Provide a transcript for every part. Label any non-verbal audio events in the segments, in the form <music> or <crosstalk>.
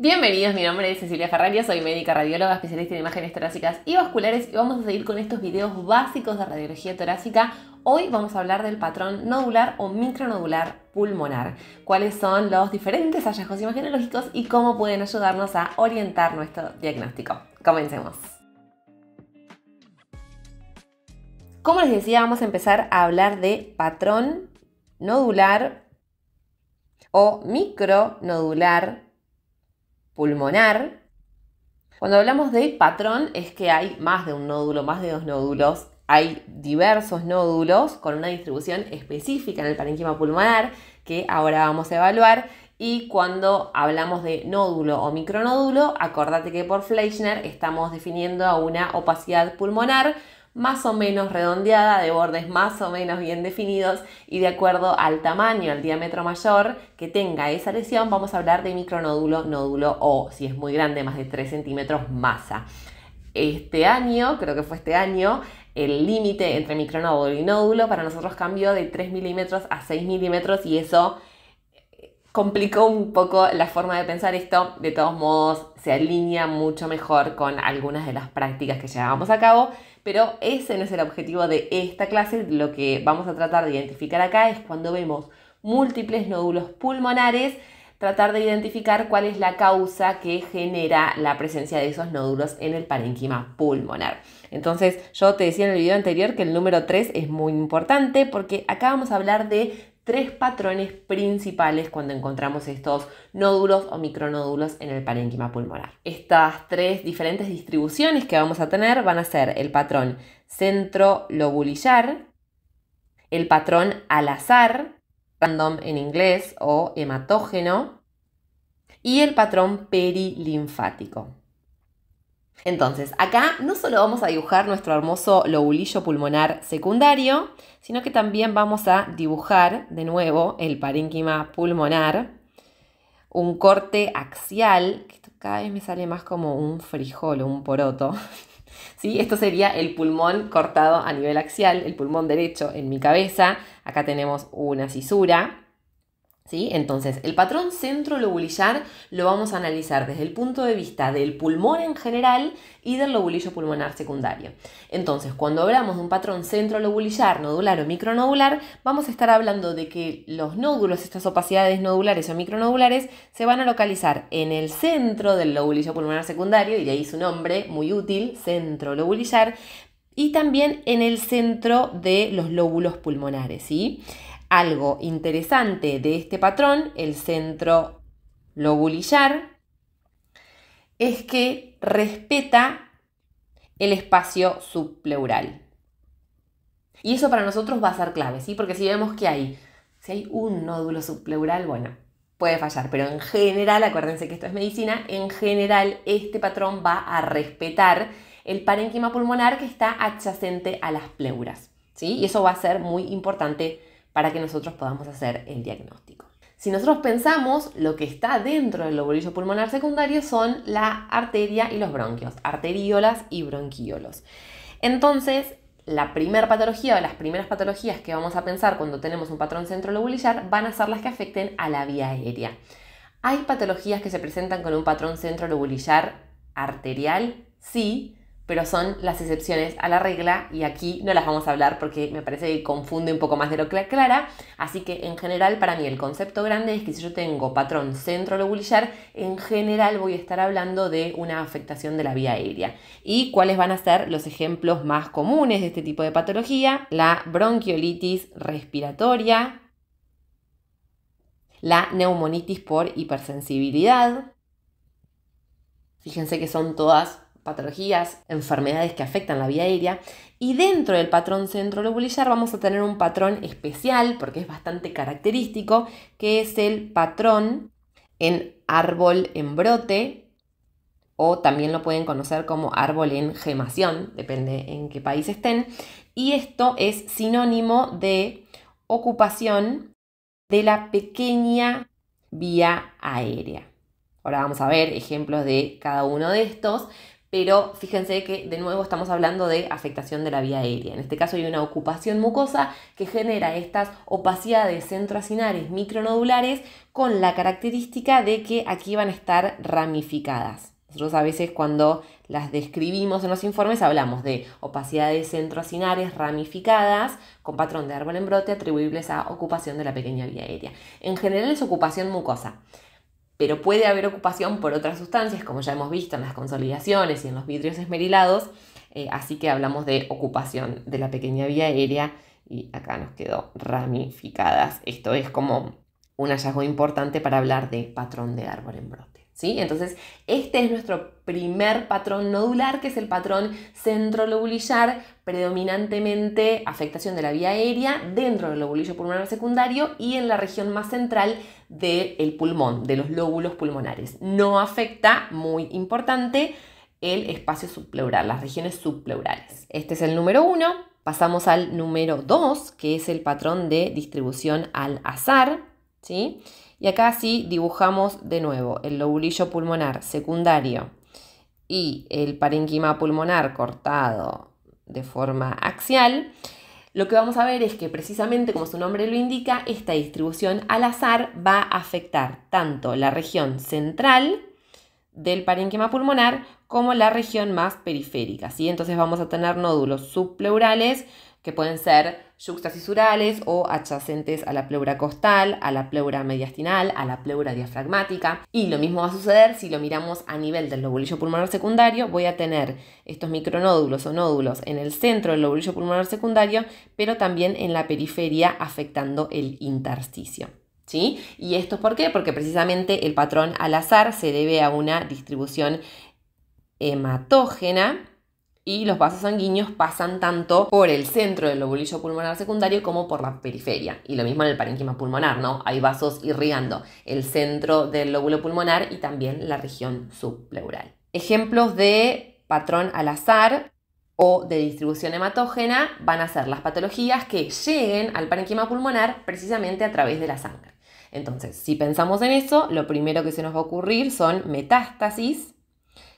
Bienvenidos, mi nombre es Cecilia Ferraria, soy médica radióloga, especialista en imágenes torácicas y vasculares y vamos a seguir con estos videos básicos de radiología torácica. Hoy vamos a hablar del patrón nodular o micronodular pulmonar, cuáles son los diferentes hallazgos imagenológicos y cómo pueden ayudarnos a orientar nuestro diagnóstico. Comencemos. Como les decía, vamos a empezar a hablar de patrón nodular o micronodular pulmonar. Cuando hablamos de patrón es que hay más de un nódulo, más de dos nódulos. Hay diversos nódulos con una distribución específica en el parenquima pulmonar que ahora vamos a evaluar. Y cuando hablamos de nódulo o micronódulo, acordate que por Fleischner estamos definiendo a una opacidad pulmonar más o menos redondeada, de bordes más o menos bien definidos y de acuerdo al tamaño, al diámetro mayor que tenga esa lesión, vamos a hablar de micronódulo, nódulo o, si es muy grande, más de 3 centímetros, masa. Este año, creo que fue este año, el límite entre micronódulo y nódulo para nosotros cambió de 3 milímetros a 6 milímetros y eso complicó un poco la forma de pensar esto, de todos modos se alinea mucho mejor con algunas de las prácticas que llevábamos a cabo, pero ese no es el objetivo de esta clase, lo que vamos a tratar de identificar acá es cuando vemos múltiples nódulos pulmonares, tratar de identificar cuál es la causa que genera la presencia de esos nódulos en el parénquima pulmonar. Entonces, yo te decía en el video anterior que el número 3 es muy importante porque acá vamos a hablar de tres patrones principales cuando encontramos estos nódulos o micronódulos en el parénquima pulmonar. Estas tres diferentes distribuciones que vamos a tener van a ser el patrón centro el patrón al azar, random en inglés o hematógeno, y el patrón perilinfático. Entonces, acá no solo vamos a dibujar nuestro hermoso lobulillo pulmonar secundario, sino que también vamos a dibujar de nuevo el parínquima pulmonar, un corte axial, que cada vez me sale más como un frijol o un poroto. <laughs> ¿Sí? Esto sería el pulmón cortado a nivel axial, el pulmón derecho en mi cabeza. Acá tenemos una cisura. Entonces, el patrón centro-lobulillar lo vamos a analizar desde el punto de vista del pulmón en general y del lobulillo pulmonar secundario. Entonces, cuando hablamos de un patrón centro-lobulillar, nodular o micronodular, vamos a estar hablando de que los nódulos, estas opacidades nodulares o micronodulares, se van a localizar en el centro del lobulillo pulmonar secundario, y de ahí su nombre muy útil, centro-lobulillar, y también en el centro de los lóbulos pulmonares, ¿sí? Algo interesante de este patrón, el centro lobulillar, es que respeta el espacio subpleural. Y eso para nosotros va a ser clave, ¿sí? Porque si vemos que hay, si hay un nódulo subpleural, bueno, puede fallar, pero en general, acuérdense que esto es medicina, en general este patrón va a respetar el parénquima pulmonar que está adyacente a las pleuras, ¿sí? Y eso va a ser muy importante para que nosotros podamos hacer el diagnóstico. Si nosotros pensamos, lo que está dentro del lobulillo pulmonar secundario son la arteria y los bronquios, arteriolas y bronquiolos. Entonces, la primera patología o las primeras patologías que vamos a pensar cuando tenemos un patrón centro centrolobulillar van a ser las que afecten a la vía aérea. Hay patologías que se presentan con un patrón centro centrolobulillar arterial, sí, pero son las excepciones a la regla y aquí no las vamos a hablar porque me parece que confunde un poco más de lo que clara. Así que en general para mí el concepto grande es que si yo tengo patrón centro en general voy a estar hablando de una afectación de la vía aérea. ¿Y cuáles van a ser los ejemplos más comunes de este tipo de patología? La bronquiolitis respiratoria, la neumonitis por hipersensibilidad. Fíjense que son todas patologías, enfermedades que afectan la vía aérea. Y dentro del patrón centro centrolobulillar vamos a tener un patrón especial, porque es bastante característico, que es el patrón en árbol en brote, o también lo pueden conocer como árbol en gemación, depende en qué país estén. Y esto es sinónimo de ocupación de la pequeña vía aérea. Ahora vamos a ver ejemplos de cada uno de estos, pero fíjense que de nuevo estamos hablando de afectación de la vía aérea. En este caso hay una ocupación mucosa que genera estas opacidades centroacinares micronodulares con la característica de que aquí van a estar ramificadas. Nosotros a veces cuando las describimos en los informes hablamos de opacidades centroacinares ramificadas con patrón de árbol en brote atribuibles a ocupación de la pequeña vía aérea. En general es ocupación mucosa pero puede haber ocupación por otras sustancias, como ya hemos visto en las consolidaciones y en los vidrios esmerilados, eh, así que hablamos de ocupación de la pequeña vía aérea y acá nos quedó ramificadas. Esto es como un hallazgo importante para hablar de patrón de árbol en brote. Entonces, este es nuestro primer patrón nodular, que es el patrón centrolobulillar, predominantemente afectación de la vía aérea dentro del lobulillo pulmonar secundario y en la región más central del pulmón, de los lóbulos pulmonares. No afecta, muy importante, el espacio subpleural, las regiones subpleurales. Este es el número uno. Pasamos al número 2, que es el patrón de distribución al azar, ¿sí? Y acá sí dibujamos de nuevo el lobulillo pulmonar secundario y el parénquima pulmonar cortado de forma axial. Lo que vamos a ver es que precisamente como su nombre lo indica, esta distribución al azar va a afectar tanto la región central del parénquima pulmonar como la región más periférica. Entonces vamos a tener nódulos subpleurales que pueden ser yuxtasisurales o adyacentes a la pleura costal, a la pleura mediastinal, a la pleura diafragmática. Y lo mismo va a suceder si lo miramos a nivel del lobulillo pulmonar secundario. Voy a tener estos micronódulos o nódulos en el centro del lobulillo pulmonar secundario, pero también en la periferia afectando el intersticio. ¿Y esto es por qué? Porque precisamente el patrón al azar se debe a una distribución hematógena y los vasos sanguíneos pasan tanto por el centro del lobulillo pulmonar secundario como por la periferia. Y lo mismo en el parénquima pulmonar, ¿no? Hay vasos irrigando el centro del lóbulo pulmonar y también la región subpleural. Ejemplos de patrón al azar o de distribución hematógena van a ser las patologías que lleguen al parénquima pulmonar precisamente a través de la sangre. Entonces, si pensamos en eso, lo primero que se nos va a ocurrir son metástasis,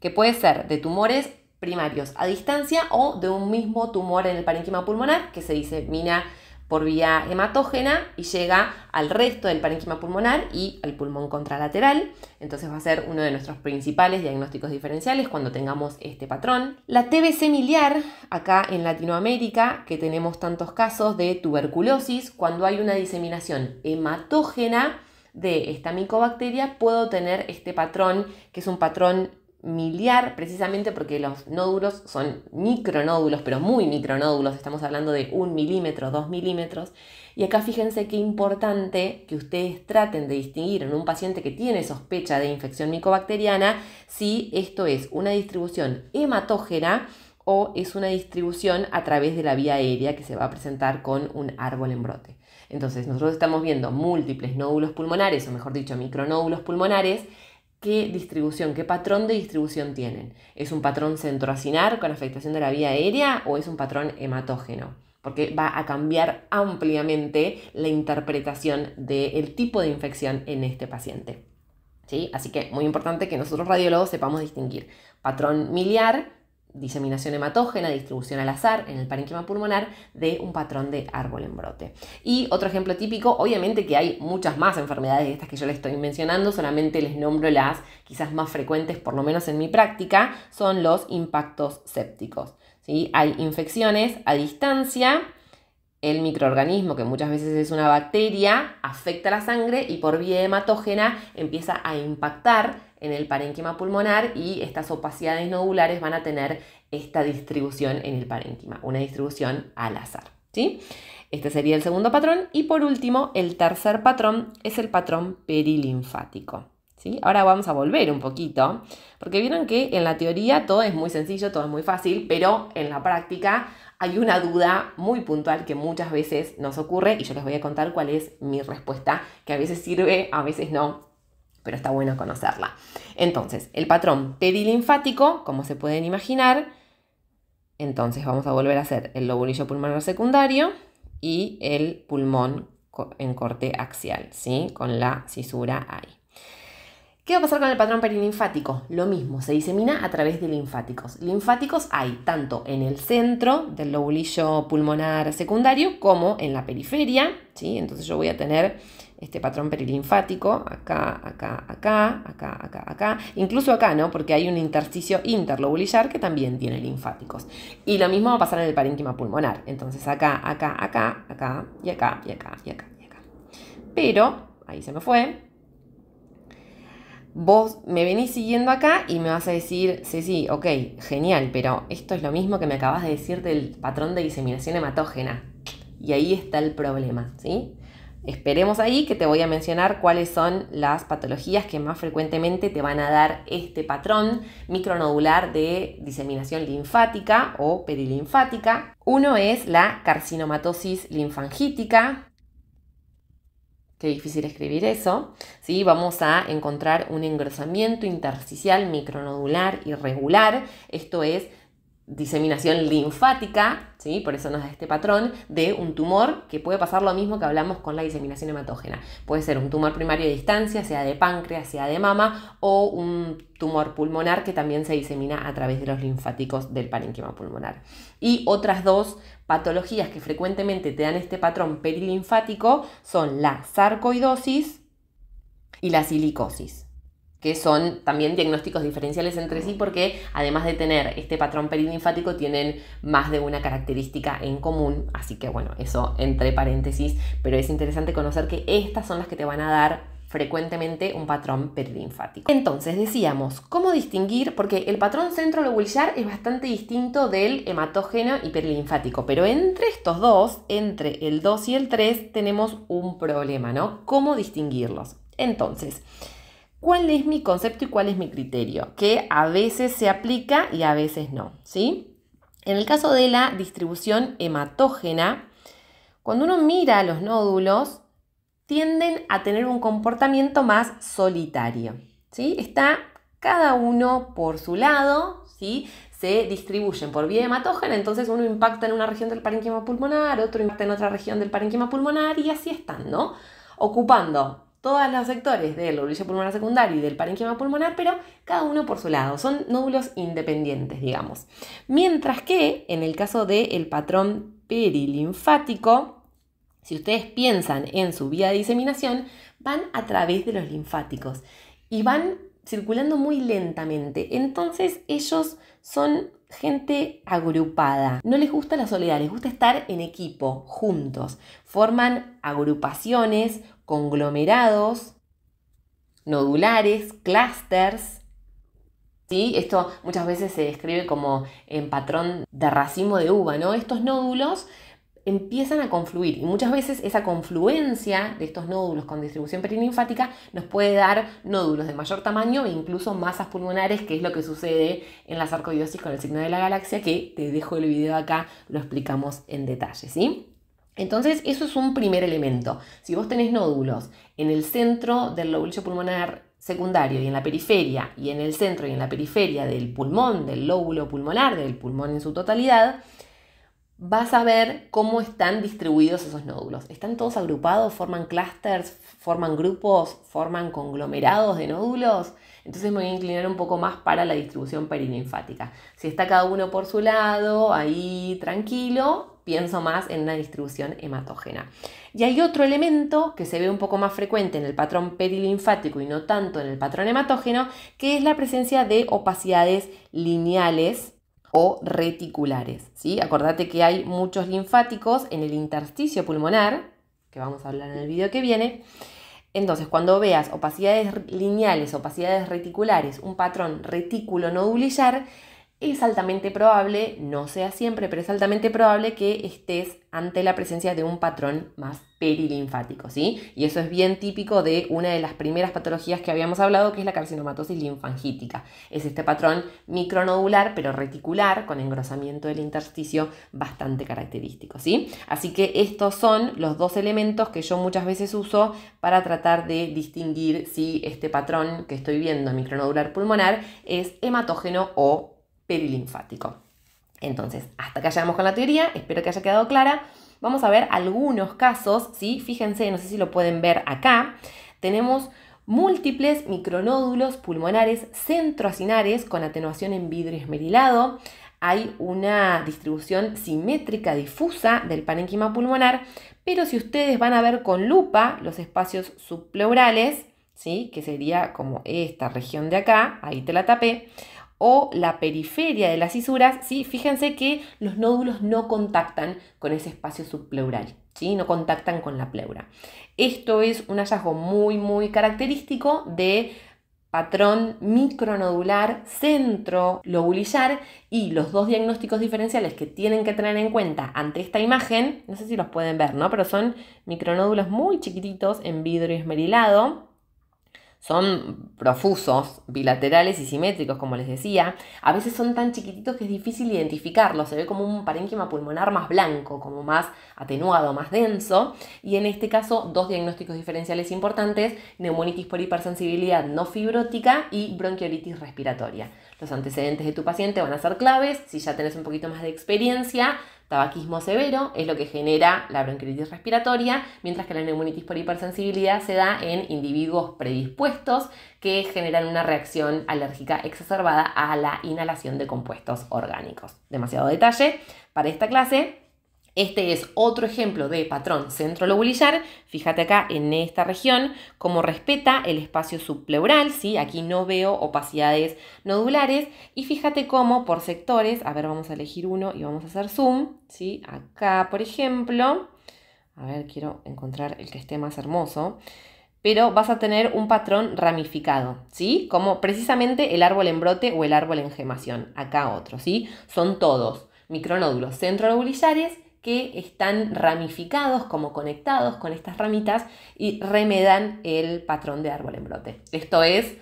que puede ser de tumores primarios a distancia o de un mismo tumor en el parénquima pulmonar, que se dice mina por vía hematógena y llega al resto del parénquima pulmonar y al pulmón contralateral. Entonces va a ser uno de nuestros principales diagnósticos diferenciales cuando tengamos este patrón. La TBC miliar, acá en Latinoamérica, que tenemos tantos casos de tuberculosis, cuando hay una diseminación hematógena de esta micobacteria, puedo tener este patrón, que es un patrón miliar, precisamente porque los nódulos son micronódulos, pero muy micronódulos, estamos hablando de un milímetro, dos milímetros. Y acá fíjense qué importante que ustedes traten de distinguir en un paciente que tiene sospecha de infección micobacteriana si esto es una distribución hematógena o es una distribución a través de la vía aérea que se va a presentar con un árbol en brote. Entonces nosotros estamos viendo múltiples nódulos pulmonares, o mejor dicho, micronódulos pulmonares, qué distribución, qué patrón de distribución tienen. ¿Es un patrón centroacinar con afectación de la vía aérea o es un patrón hematógeno? Porque va a cambiar ampliamente la interpretación del tipo de infección en este paciente. ¿Sí? Así que muy importante que nosotros radiólogos sepamos distinguir patrón miliar diseminación hematógena, distribución al azar en el parénquima pulmonar de un patrón de árbol en brote. Y otro ejemplo típico, obviamente que hay muchas más enfermedades de estas que yo les estoy mencionando, solamente les nombro las quizás más frecuentes, por lo menos en mi práctica, son los impactos sépticos. Hay infecciones a distancia, el microorganismo, que muchas veces es una bacteria, afecta la sangre y por vía hematógena empieza a impactar en el parénquima pulmonar y estas opacidades nodulares van a tener esta distribución en el parénquima, una distribución al azar. ¿sí? Este sería el segundo patrón y por último el tercer patrón es el patrón perilinfático. ¿Sí? Ahora vamos a volver un poquito, porque vieron que en la teoría todo es muy sencillo, todo es muy fácil, pero en la práctica hay una duda muy puntual que muchas veces nos ocurre y yo les voy a contar cuál es mi respuesta, que a veces sirve, a veces no, pero está bueno conocerla. Entonces, el patrón perilinfático, como se pueden imaginar, entonces vamos a volver a hacer el lobulillo pulmonar secundario y el pulmón en corte axial, ¿sí? Con la cisura ahí. ¿Qué va a pasar con el patrón perilinfático? Lo mismo, se disemina a través de linfáticos. Linfáticos hay tanto en el centro del lobulillo pulmonar secundario como en la periferia, ¿sí? Entonces yo voy a tener este patrón perilinfático, acá, acá, acá, acá, acá, acá, incluso acá, ¿no? Porque hay un intersticio interlobulillar que también tiene linfáticos. Y lo mismo va a pasar en el parénquima pulmonar. Entonces acá, acá, acá, acá, y acá, y acá, y acá, y acá. Pero, ahí se me fue, vos me venís siguiendo acá y me vas a decir, sí, sí, ok, genial, pero esto es lo mismo que me acabas de decir del patrón de diseminación hematógena. Y ahí está el problema, ¿sí? Esperemos ahí que te voy a mencionar cuáles son las patologías que más frecuentemente te van a dar este patrón micronodular de diseminación linfática o perilinfática. Uno es la carcinomatosis linfangítica. Qué difícil escribir eso. ¿sí? Vamos a encontrar un engrosamiento intersticial micronodular irregular. Esto es diseminación linfática, ¿sí? por eso nos da este patrón, de un tumor que puede pasar lo mismo que hablamos con la diseminación hematógena. Puede ser un tumor primario de distancia, sea de páncreas, sea de mama, o un tumor pulmonar que también se disemina a través de los linfáticos del parenquema pulmonar. Y otras dos patologías que frecuentemente te dan este patrón perilinfático son la sarcoidosis y la silicosis que son también diagnósticos diferenciales entre sí porque además de tener este patrón perilinfático tienen más de una característica en común, así que bueno, eso entre paréntesis, pero es interesante conocer que estas son las que te van a dar frecuentemente un patrón perilinfático. Entonces decíamos, ¿cómo distinguir? Porque el patrón centro es bastante distinto del hematógeno y perilinfático, pero entre estos dos, entre el 2 y el 3, tenemos un problema, ¿no? ¿Cómo distinguirlos? Entonces, cuál es mi concepto y cuál es mi criterio, que a veces se aplica y a veces no, ¿sí? En el caso de la distribución hematógena, cuando uno mira los nódulos, tienden a tener un comportamiento más solitario, ¿sí? Está cada uno por su lado, ¿sí? se distribuyen por vía hematógena, entonces uno impacta en una región del parenquima pulmonar, otro impacta en otra región del parenquima pulmonar y así están, ¿no? Ocupando todos los sectores del orillo pulmonar secundario y del parénquima pulmonar, pero cada uno por su lado. Son nódulos independientes, digamos. Mientras que en el caso del patrón perilinfático, si ustedes piensan en su vía de diseminación, van a través de los linfáticos y van circulando muy lentamente. Entonces ellos son gente agrupada. No les gusta la soledad, les gusta estar en equipo, juntos. Forman agrupaciones, conglomerados, nodulares, clusters. ¿Sí? Esto muchas veces se describe como en patrón de racimo de uva, ¿no? Estos nódulos empiezan a confluir y muchas veces esa confluencia de estos nódulos con distribución perilinfática nos puede dar nódulos de mayor tamaño e incluso masas pulmonares, que es lo que sucede en las sarcoidosis con el signo de la galaxia, que te dejo el video acá, lo explicamos en detalle, ¿sí? Entonces, eso es un primer elemento. Si vos tenés nódulos en el centro del lóbulo pulmonar secundario y en la periferia, y en el centro y en la periferia del pulmón, del lóbulo pulmonar, del pulmón en su totalidad, vas a ver cómo están distribuidos esos nódulos. ¿Están todos agrupados? ¿Forman clusters? ¿Forman grupos? ¿Forman conglomerados de nódulos? Entonces me voy a inclinar un poco más para la distribución perilinfática. Si está cada uno por su lado, ahí tranquilo, pienso más en la distribución hematógena. Y hay otro elemento que se ve un poco más frecuente en el patrón perilinfático y no tanto en el patrón hematógeno, que es la presencia de opacidades lineales o reticulares. ¿sí? Acordate que hay muchos linfáticos en el intersticio pulmonar, que vamos a hablar en el video que viene. Entonces, cuando veas opacidades lineales, opacidades reticulares, un patrón retículo nodulillar, es altamente probable, no sea siempre, pero es altamente probable que estés ante la presencia de un patrón más perilinfático, ¿sí? Y eso es bien típico de una de las primeras patologías que habíamos hablado, que es la carcinomatosis linfangítica. Es este patrón micronodular, pero reticular, con engrosamiento del intersticio bastante característico, ¿sí? Así que estos son los dos elementos que yo muchas veces uso para tratar de distinguir si este patrón que estoy viendo, micronodular pulmonar, es hematógeno o perilinfático. Entonces, hasta acá llegamos con la teoría, espero que haya quedado clara. Vamos a ver algunos casos, ¿sí? Fíjense, no sé si lo pueden ver acá. Tenemos múltiples micronódulos pulmonares centroacinares con atenuación en vidrio esmerilado. Hay una distribución simétrica difusa del parénquima pulmonar, pero si ustedes van a ver con lupa los espacios subpleurales, ¿sí? que sería como esta región de acá, ahí te la tapé, o la periferia de las sisuras, ¿sí? fíjense que los nódulos no contactan con ese espacio subpleural, ¿sí? no contactan con la pleura. Esto es un hallazgo muy, muy característico de patrón micronodular centro lobulillar y los dos diagnósticos diferenciales que tienen que tener en cuenta ante esta imagen, no sé si los pueden ver, ¿no? Pero son micronódulos muy chiquititos en vidrio esmerilado son profusos, bilaterales y simétricos, como les decía. A veces son tan chiquititos que es difícil identificarlos. Se ve como un parénquima pulmonar más blanco, como más atenuado, más denso. Y en este caso, dos diagnósticos diferenciales importantes, neumonitis por hipersensibilidad no fibrótica y bronquiolitis respiratoria. Los antecedentes de tu paciente van a ser claves. Si ya tenés un poquito más de experiencia, Tabaquismo severo es lo que genera la bronquitis respiratoria, mientras que la neumonitis por hipersensibilidad se da en individuos predispuestos que generan una reacción alérgica exacerbada a la inhalación de compuestos orgánicos. Demasiado detalle para esta clase. Este es otro ejemplo de patrón centrolobulillar. Fíjate acá en esta región cómo respeta el espacio subpleural, ¿sí? aquí no veo opacidades nodulares. Y fíjate cómo por sectores, a ver, vamos a elegir uno y vamos a hacer zoom. ¿sí? Acá, por ejemplo, a ver, quiero encontrar el que esté más hermoso pero vas a tener un patrón ramificado, ¿sí? Como precisamente el árbol en brote o el árbol en gemación, acá otro, ¿sí? Son todos micronódulos centrolobulillares que están ramificados, como conectados con estas ramitas y remedan el patrón de árbol en brote. Esto es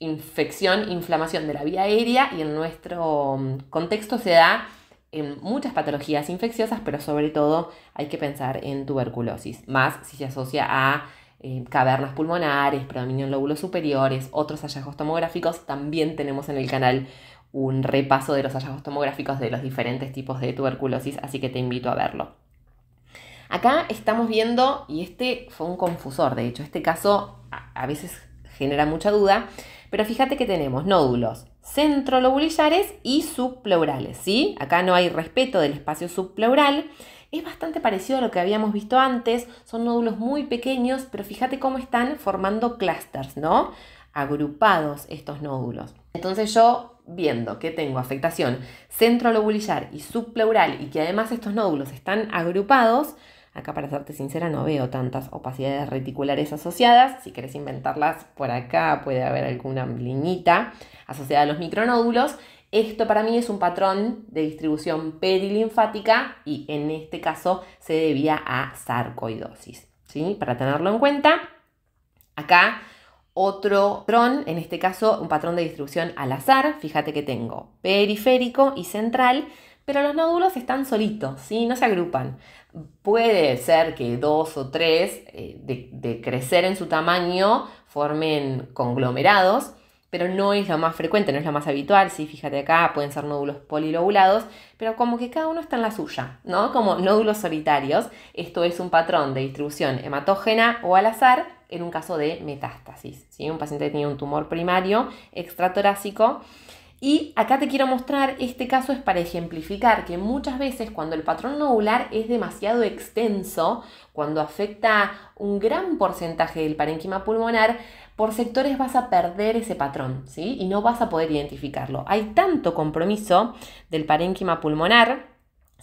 infección, inflamación de la vía aérea y en nuestro mm, contexto se da en muchas patologías infecciosas, pero sobre todo hay que pensar en tuberculosis, más si se asocia a eh, cavernas pulmonares, predominio en lóbulos superiores, otros hallazgos tomográficos, también tenemos en el canal un repaso de los hallazgos tomográficos de los diferentes tipos de tuberculosis, así que te invito a verlo. Acá estamos viendo, y este fue un confusor, de hecho, este caso a veces genera mucha duda, pero fíjate que tenemos nódulos centrolobulillares y subpleurales, ¿sí? Acá no hay respeto del espacio subpleural. Es bastante parecido a lo que habíamos visto antes, son nódulos muy pequeños, pero fíjate cómo están formando clusters, ¿no? agrupados estos nódulos. Entonces yo viendo que tengo afectación centrolobulillar y subpleural y que además estos nódulos están agrupados, acá para serte sincera no veo tantas opacidades reticulares asociadas, si querés inventarlas por acá puede haber alguna liñita asociada a los micronódulos. Esto para mí es un patrón de distribución perilinfática y en este caso se debía a sarcoidosis. ¿sí? Para tenerlo en cuenta, acá otro patrón, en este caso un patrón de distribución al azar, fíjate que tengo periférico y central, pero los nódulos están solitos, no se agrupan. Puede ser que dos o tres, eh, de, crecer en su tamaño, formen conglomerados, pero no es lo más frecuente, no es la más habitual, fíjate acá, pueden ser nódulos polilobulados, pero como que cada uno está en la suya, ¿no? Como nódulos solitarios, esto es un patrón de distribución hematógena o al azar, en un caso de metástasis. ¿sí? Un paciente tenía un tumor primario extratorácico. Y acá te quiero mostrar, este caso es para ejemplificar que muchas veces cuando el patrón nodular es demasiado extenso, cuando afecta un gran porcentaje del parénquima pulmonar, por sectores vas a perder ese patrón, ¿sí? Y no vas a poder identificarlo. Hay tanto compromiso del parénquima pulmonar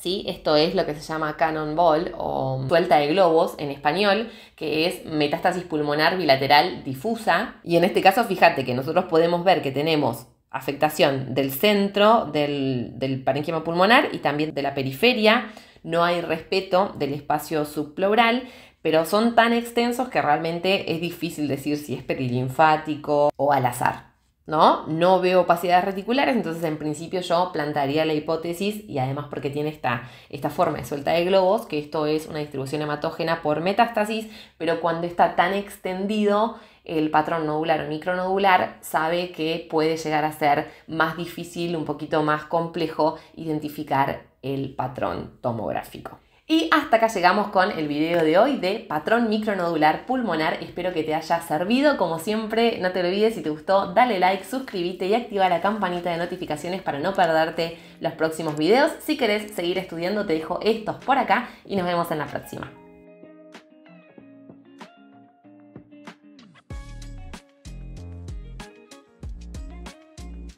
esto es lo que se llama cannonball o suelta de globos en español, que es metástasis pulmonar bilateral difusa. Y en este caso, fíjate que nosotros podemos ver que tenemos afectación del centro del, del pulmonar y también de la periferia. No hay respeto del espacio subpleural, pero son tan extensos que realmente es difícil decir si es perilinfático o al azar. ¿no? No veo opacidades reticulares, entonces en principio yo plantaría la hipótesis y además porque tiene esta, esta forma de suelta de globos, que esto es una distribución hematógena por metástasis, pero cuando está tan extendido el patrón nodular o micronodular sabe que puede llegar a ser más difícil, un poquito más complejo identificar el patrón tomográfico. Y hasta acá llegamos con el video de hoy de patrón micronodular pulmonar. Espero que te haya servido. Como siempre, no te olvides, si te gustó, dale like, suscríbete y activa la campanita de notificaciones para no perderte los próximos videos. Si querés seguir estudiando, te dejo estos por acá y nos vemos en la próxima.